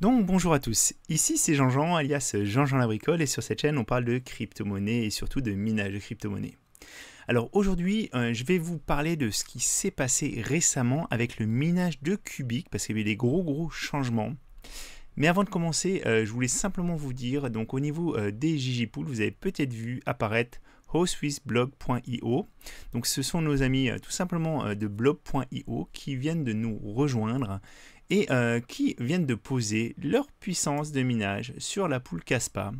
Donc bonjour à tous, ici c'est Jean-Jean alias Jean-Jean Labricole et sur cette chaîne on parle de crypto-monnaie et surtout de minage de crypto-monnaie. Alors aujourd'hui euh, je vais vous parler de ce qui s'est passé récemment avec le minage de Cubic parce qu'il y avait des gros gros changements. Mais avant de commencer, euh, je voulais simplement vous dire, donc au niveau euh, des Gigipools, vous avez peut-être vu apparaître hostwithblog.io. Donc ce sont nos amis tout simplement de blog.io qui viennent de nous rejoindre et euh, qui viennent de poser leur puissance de minage sur la poule Caspa.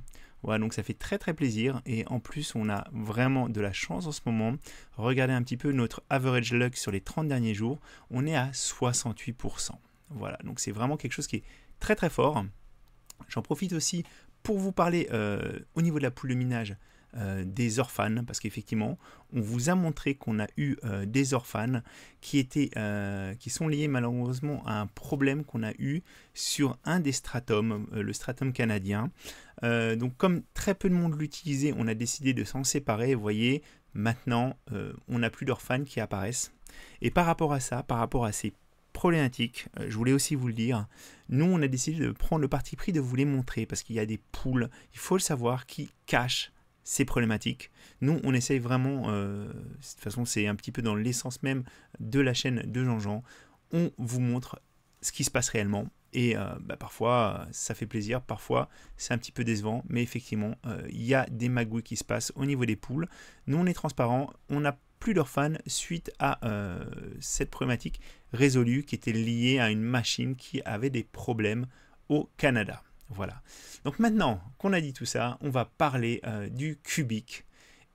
Voilà, donc ça fait très très plaisir et en plus on a vraiment de la chance en ce moment. Regardez un petit peu notre average luck sur les 30 derniers jours, on est à 68%. Voilà, donc c'est vraiment quelque chose qui est très très fort. J'en profite aussi pour vous parler euh, au niveau de la poule de minage euh, des orphanes, parce qu'effectivement, on vous a montré qu'on a eu euh, des orphanes qui, étaient, euh, qui sont liés malheureusement à un problème qu'on a eu sur un des stratums, le stratum canadien. donc comme très peu de monde l'utilisait, on a décidé de s'en séparer. Vous voyez, maintenant, on n'a plus d'orphans qui apparaissent. Et par rapport à ça, par rapport à ces problématiques, je voulais aussi vous le dire, nous on a décidé de prendre le parti pris de vous les montrer parce qu'il y a des poules, il faut le savoir, qui cachent c'est problématique. Nous, on essaye vraiment, euh, de toute façon, c'est un petit peu dans l'essence même de la chaîne de Jean-Jean. On vous montre ce qui se passe réellement. Et euh, bah, parfois, ça fait plaisir, parfois, c'est un petit peu décevant. Mais effectivement, euh, il y a des magouilles qui se passent au niveau des poules. Nous, on est transparent, on n'a plus leurs fans suite à cette problématique résolue qui était liée à une machine qui avait des problèmes au Canada. Voilà. Donc maintenant qu'on a dit tout ça, on va parler euh, du cubic.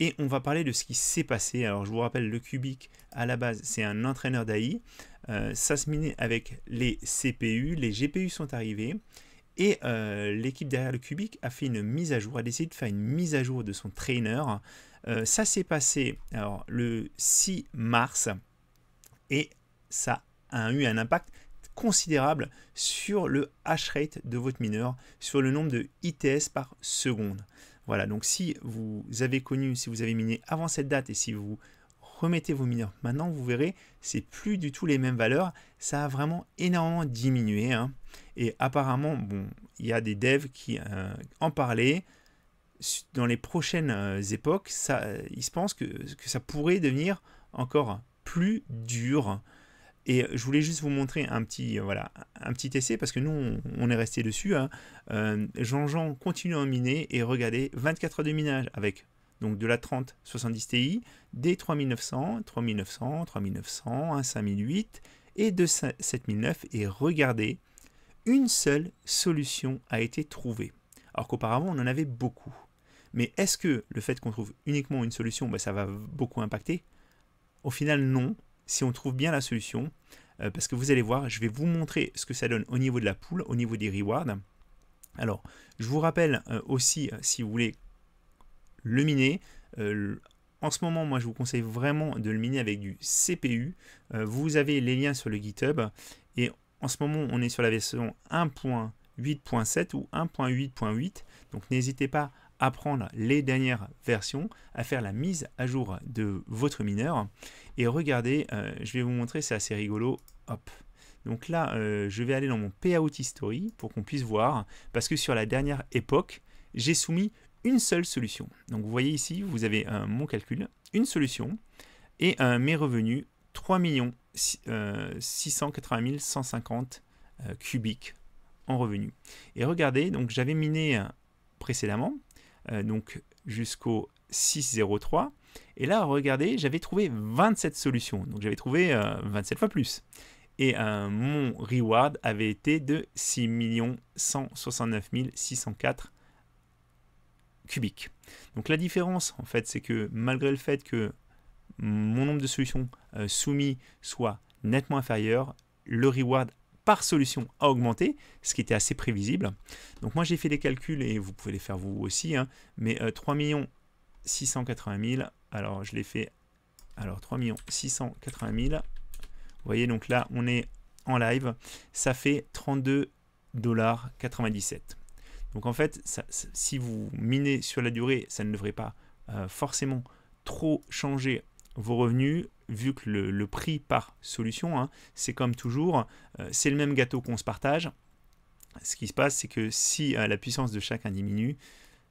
Et on va parler de ce qui s'est passé. Alors je vous rappelle, le cubic, à la base, c'est un entraîneur d'AI. Euh, ça se minait avec les CPU, les GPU sont arrivés. Et euh, l'équipe derrière le cubic a fait une mise à jour, a décidé de faire une mise à jour de son trainer. ça s'est passé alors, le 6 mars et ça a eu un impact considérable sur le hash rate de votre mineur, sur le nombre de ITS par seconde. Voilà, donc si vous avez connu, si vous avez miné avant cette date et si vous remettez vos mineurs maintenant, vous verrez, c'est plus du tout les mêmes valeurs. Ça a vraiment énormément diminué. Hein. Et apparemment, bon, il y a des devs qui euh, en parlaient. Dans les prochaines euh, époques, ça, euh, ils pensent que, que ça pourrait devenir encore plus dur. Et euh, je voulais juste vous montrer un petit, euh, voilà, un petit essai parce que nous, on, est resté dessus. Hein. Euh, Jean-Jean continue à miner et regardez 24 heures de minage avec donc de la 30 70 Ti, des 3900, 3900, 3900, un 5008 et de 7009. Et regardez, une seule solution a été trouvée. Alors qu'auparavant, on en avait beaucoup. Mais est-ce que le fait qu'on trouve uniquement une solution, bah, ça va beaucoup impacter Au final, non, si on trouve bien la solution. Euh, parce que vous allez voir, je vais vous montrer ce que ça donne au niveau de la poule, au niveau des rewards. Alors, je vous rappelle euh, aussi, euh, si vous voulez le miner, en ce moment, moi, je vous conseille vraiment de le miner avec du CPU. vous avez les liens sur le GitHub. Et en ce moment, on est sur la version 1.8.7 ou 1.8.8. Donc, n'hésitez pas apprendre les dernières versions, à faire la mise à jour de votre mineur. Et regardez, euh, je vais vous montrer, c'est assez rigolo. Hop. Donc là, euh, je vais aller dans mon Payout History pour qu'on puisse voir, parce que sur la dernière époque, j'ai soumis une seule solution. Donc vous voyez ici, vous avez un euh, mon calcul, une solution, et un mes revenus, 3 680 150 cubiques en revenus. Et regardez, donc j'avais miné précédemment, euh, donc jusqu'au 603. Et là, regardez, j'avais trouvé 27 solutions. Donc j'avais trouvé 27 euh, fois plus. Et euh, mon reward avait été de 6 169 604 cubiques. Donc la différence, en fait, c'est que malgré le fait que mon nombre de solutions soumis soit nettement inférieur, le reward par solution a augmenter, ce qui était assez prévisible. Donc moi j'ai fait des calculs et vous pouvez les faire vous aussi, hein, mais 3 euh, millions 680 000, alors je l'ai fait, alors 3 680 000, vous voyez donc là on est en live, ça fait 32 dollars 97. Donc en fait, si vous minez sur la durée, ça ne devrait pas euh, forcément trop changer vos revenus vu que le, prix par solution, hein, c'est comme toujours, euh, c'est le même gâteau qu'on se partage. Ce qui se passe, c'est que si euh, la puissance de chacun diminue,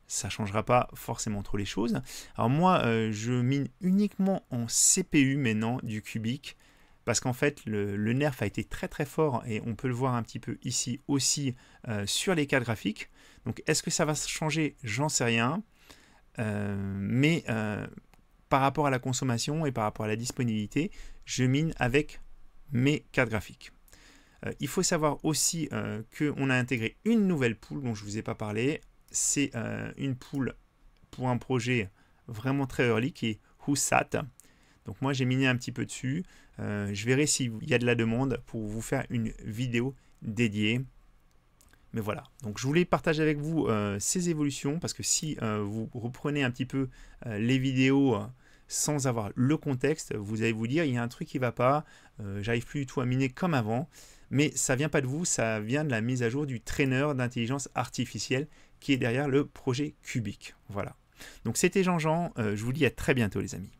ça ne changera pas forcément trop les choses. Alors moi, euh, je mine uniquement en CPU maintenant du cubique, parce qu'en fait, le, nerf a été très très fort, et on peut le voir un petit peu ici aussi sur les cas graphiques. Donc est-ce que ça va changer J'en sais rien. mais par rapport à la consommation et par rapport à la disponibilité, je mine avec mes cartes graphiques. Euh, il faut savoir aussi euh, qu'on a intégré une nouvelle poule dont je ne vous ai pas parlé. C'est euh, une poule pour un projet vraiment très early qui est WhoSat. Donc moi j'ai miné un petit peu dessus. je verrai s'il y a de la demande pour vous faire une vidéo dédiée. Mais voilà, donc je voulais partager avec vous euh, ces évolutions parce que si euh, vous reprenez un petit peu euh, les vidéos sans avoir le contexte, vous allez vous dire il y a un truc qui ne va pas, j'arrive plus du tout à miner comme avant. Mais ça ne vient pas de vous, ça vient de la mise à jour du traîneur d'intelligence artificielle qui est derrière le projet Cubic. Voilà. Donc c'était Jean-Jean, je vous dis à très bientôt les amis.